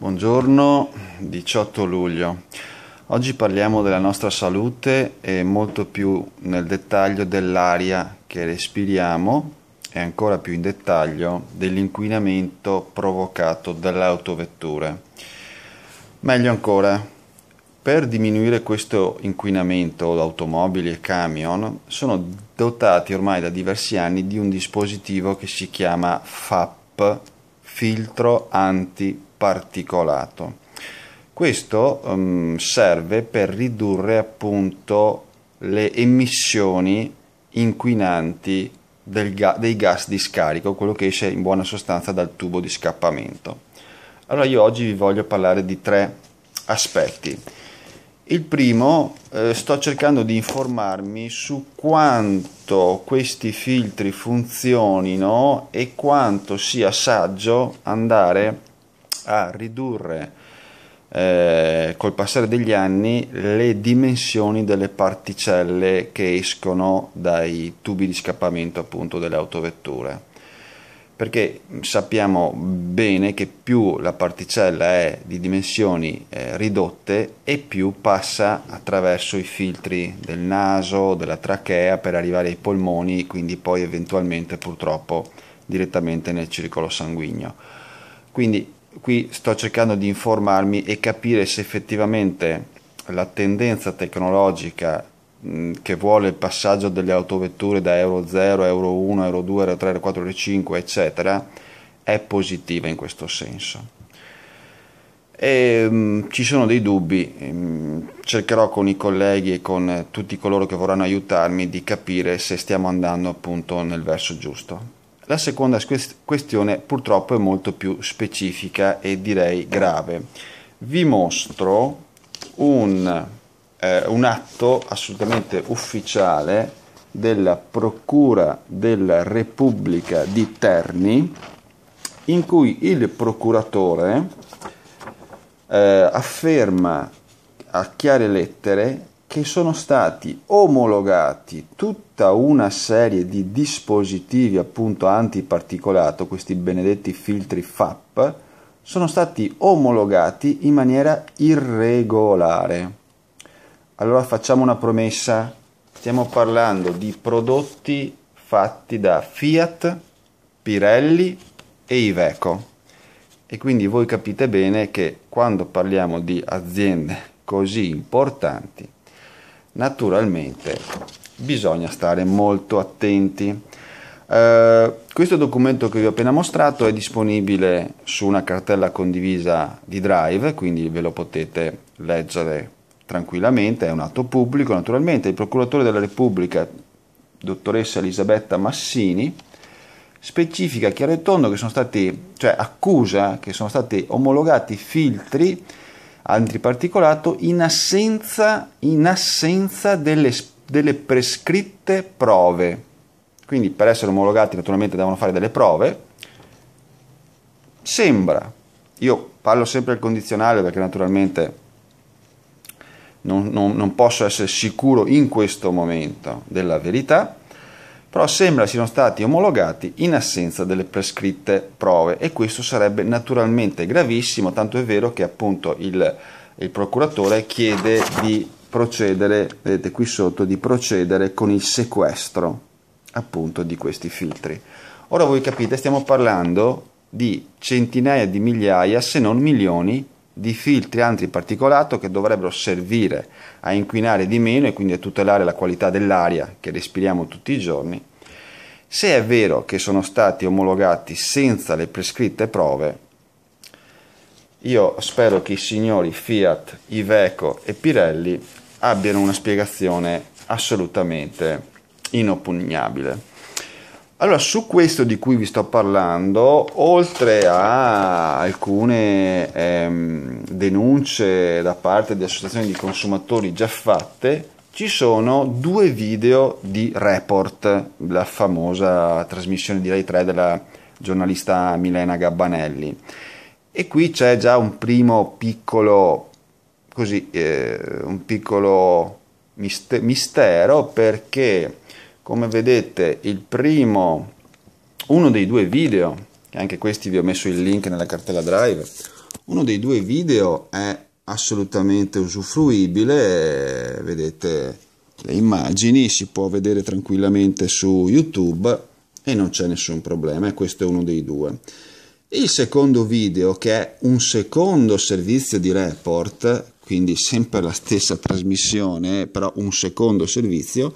Buongiorno, 18 luglio. Oggi parliamo della nostra salute e molto più nel dettaglio dell'aria che respiriamo e ancora più in dettaglio dell'inquinamento provocato dalle autovetture. Meglio ancora, per diminuire questo inquinamento automobili e camion sono dotati ormai da diversi anni di un dispositivo che si chiama FAP, filtro anti particolato. Questo um, serve per ridurre appunto le emissioni inquinanti ga- dei gas di scarico, quello che esce in buona sostanza dal tubo di scappamento. Allora io oggi vi voglio parlare di tre aspetti. Il primo, eh, sto cercando di informarmi su quanto questi filtri funzionino e quanto sia saggio andare a ridurre eh, col passare degli anni le dimensioni delle particelle che escono dai tubi di scappamento appunto delle autovetture perché sappiamo bene che più la particella è di dimensioni eh, ridotte e più passa attraverso i filtri del naso, della trachea per arrivare ai polmoni, quindi poi eventualmente purtroppo direttamente nel circolo sanguigno. Quindi qui sto cercando di informarmi e capire se effettivamente la tendenza tecnologica che vuole il passaggio delle autovetture da Euro 0, Euro 1, Euro 2, Euro 3, Euro 4, Euro 5, eccetera, è positiva in questo senso. E, mh, ci sono dei dubbi, mh, cercherò con i colleghi e con tutti coloro che vorranno aiutarmi di capire se stiamo andando appunto nel verso giusto. La seconda questione purtroppo è molto più specifica e direi grave. Vi mostro un, eh, un atto assolutamente ufficiale della Procura della Repubblica di Terni in cui il procuratore eh, afferma a chiare lettere che sono stati omologati tutta una serie di dispositivi appunto antiparticolato, questi benedetti filtri FAP, sono stati omologati in maniera irregolare. Allora facciamo una promessa, stiamo parlando di prodotti fatti da Fiat, Pirelli e Iveco. E quindi voi capite bene che quando parliamo di aziende così importanti naturalmente bisogna stare molto attenti. Uh, questo documento che vi ho appena mostrato è disponibile su una cartella condivisa di Drive, quindi ve lo potete leggere tranquillamente, è un atto pubblico naturalmente. Il procuratore della Repubblica, dottoressa Elisabetta Massini, specifica chiaro e tondo che sono stati, cioè accusa che sono stati omologati filtri antiparticolato in assenza, in assenza delle, delle prescritte prove. Quindi per essere omologati naturalmente devono fare delle prove. Sembra, io parlo sempre al condizionale perché naturalmente non, non, non, posso essere sicuro in questo momento della verità, però sembra siano stati omologati in assenza delle prescritte prove e questo sarebbe naturalmente gravissimo, tanto è vero che appunto il, il procuratore chiede di procedere, vedete qui sotto, di procedere con il sequestro appunto di questi filtri. Ora voi capite, stiamo parlando di centinaia di migliaia, se non milioni, di filtri antiparticolato che dovrebbero servire a inquinare di meno e quindi a tutelare la qualità dell'aria che respiriamo tutti i giorni, se è vero che sono stati omologati senza le prescritte prove, io spero che i signori Fiat, Iveco e Pirelli abbiano una spiegazione assolutamente inoppugnabile. Allora, su questo di cui vi sto parlando, oltre a alcune ehm, denunce da parte di associazioni di consumatori già fatte, ci sono due video di Report, la famosa trasmissione di Rai 3 della giornalista Milena Gabbanelli. E qui c'è già un primo piccolo, così, eh, un piccolo mistero perché come vedete il primo, uno dei due video, anche questi vi ho messo il link nella cartella drive, uno dei due video è assolutamente usufruibile, vedete le immagini, si può vedere tranquillamente su YouTube e non c'è nessun problema, questo è uno dei due. Il secondo video, che è un secondo servizio di report, quindi sempre la stessa trasmissione, però un secondo servizio,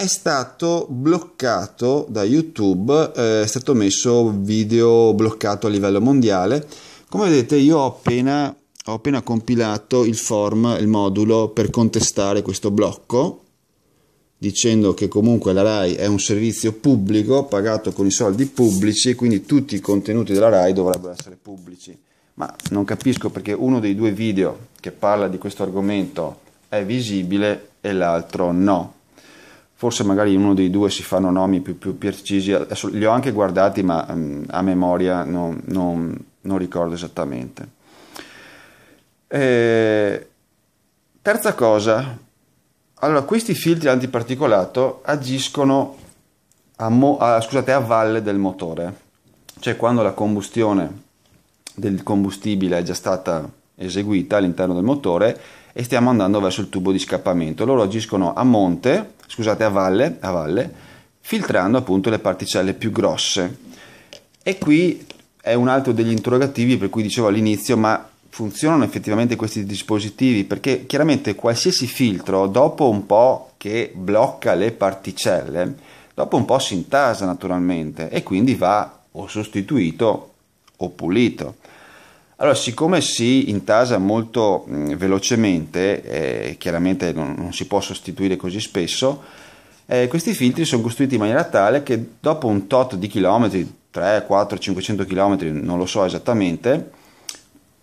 è stato bloccato da YouTube, eh, è stato messo video bloccato a livello mondiale. Come vedete io ho appena, ho appena compilato il form, il modulo per contestare questo blocco, dicendo che comunque la RAI è un servizio pubblico pagato con i soldi pubblici, quindi tutti i contenuti della RAI dovrebbero essere pubblici. Ma non capisco perché uno dei due video che parla di questo argomento è visibile e l'altro no forse magari uno dei due si fanno nomi più, più precisi, Adesso li ho anche guardati ma um, a memoria non, non, non ricordo esattamente. E... Eh, terza cosa, allora questi filtri antiparticolato agiscono a, mo- a, scusate, a valle del motore, cioè quando la combustione del combustibile è già stata eseguita all'interno del motore, e stiamo andando verso il tubo di scappamento. Loro agiscono a monte, scusate, a valle, a valle filtrando appunto le particelle più grosse. E qui è un altro degli interrogativi per cui dicevo all'inizio, ma funzionano effettivamente questi dispositivi? Perché chiaramente qualsiasi filtro, dopo un po' che blocca le particelle, dopo un po' si intasa naturalmente e quindi va o sostituito o pulito. Allora, siccome si intasa molto mh, velocemente, eh, chiaramente non, non, si può sostituire così spesso, eh, questi filtri sono costruiti in maniera tale che dopo un tot di chilometri, 3, 4, 500 chilometri, non lo so esattamente,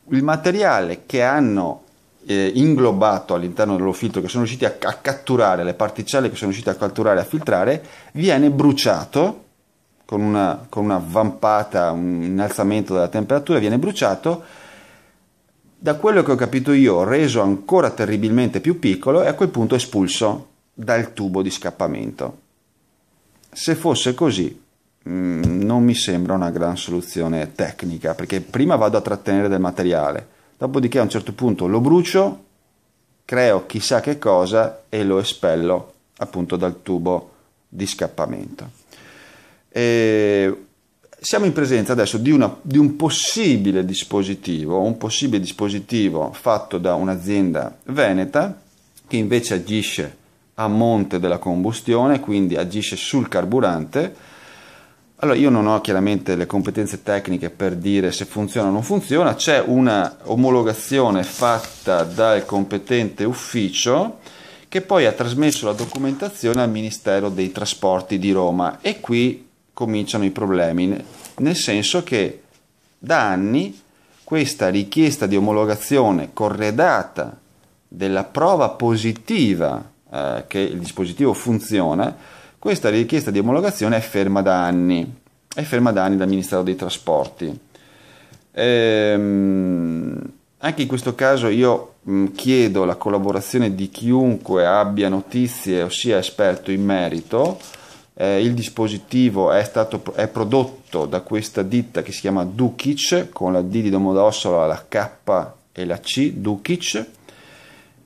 il materiale che hanno eh, inglobato all'interno dello filtro, che sono riusciti a, a catturare, le particelle che sono riusciti a catturare, e a filtrare, viene bruciato con una, con una vampata, un innalzamento della temperatura, viene bruciato. Da quello che ho capito io, reso ancora terribilmente più piccolo e a quel punto espulso dal tubo di scappamento. Se fosse così, mm, non mi sembra una gran soluzione tecnica, perché prima vado a trattenere del materiale, dopodiché a un certo punto lo brucio, creo chissà che cosa e lo espello appunto dal tubo di scappamento. Eh, siamo in presenza adesso di, una, di, un possibile dispositivo, un possibile dispositivo fatto da un'azienda veneta che invece agisce a monte della combustione, quindi agisce sul carburante. Allora io non ho chiaramente le competenze tecniche per dire se funziona o non funziona, c'è una omologazione fatta dal competente ufficio che poi ha trasmesso la documentazione al Ministero dei Trasporti di Roma e qui cominciano i problemi, nel senso che da anni questa richiesta di omologazione corredata della prova positiva eh, che il dispositivo funziona, questa richiesta di omologazione è ferma da anni, è ferma da anni dal Ministero dei Trasporti. Ehm, anche in questo caso io mh, mm, chiedo la collaborazione di chiunque abbia notizie o sia esperto in merito, eh, il dispositivo è, stato, è prodotto da questa ditta che si chiama Dukic, con la D di Domodossola, la K e la C, Dukic,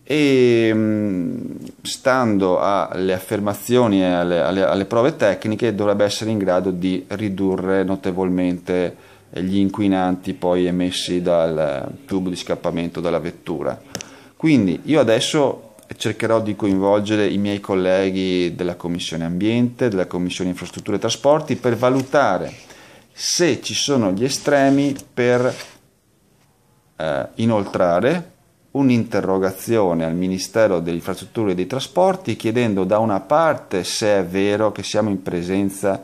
e mm, stando alle affermazioni e alle, alle, alle, prove tecniche dovrebbe essere in grado di ridurre notevolmente gli inquinanti poi emessi dal tubo di scappamento della vettura. Quindi io adesso cercherò di coinvolgere i miei colleghi della Commissione Ambiente, della Commissione Infrastrutture e Trasporti per valutare se ci sono gli estremi per eh, inoltrare un'interrogazione al Ministero delle Infrastrutture e dei Trasporti chiedendo da una parte se è vero che siamo in presenza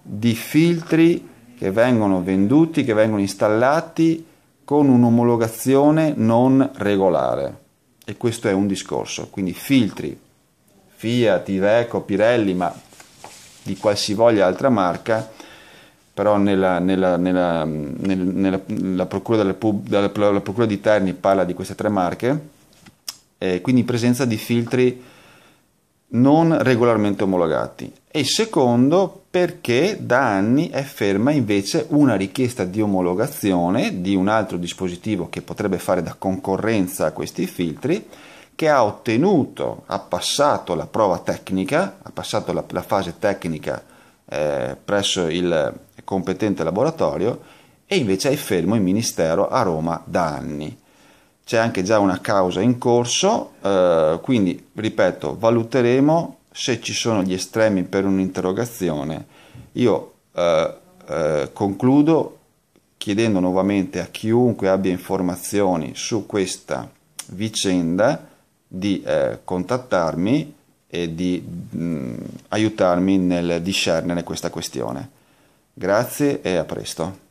di filtri che vengono venduti, che vengono installati con un'omologazione non regolare e questo è un discorso, quindi filtri Fiat, Iveco, Pirelli, ma di qualsivoglia altra marca, però nella, nella, nella, nella procura, pub, della, la procura di Terni parla di queste tre marche, eh, quindi in presenza di filtri non regolarmente omologati e secondo perché da anni è ferma invece una richiesta di omologazione di un altro dispositivo che potrebbe fare da concorrenza a questi filtri che ha ottenuto, ha passato la prova tecnica, ha passato la, la fase tecnica eh, presso il competente laboratorio e invece è fermo in ministero a Roma da anni. C'è anche già una causa in corso, eh, quindi ripeto, valuteremo se ci sono gli estremi per un'interrogazione, io eh, eh, concludo chiedendo nuovamente a chiunque abbia informazioni su questa vicenda di eh, contattarmi e di mh, aiutarmi nel discernere questa questione. Grazie e a presto.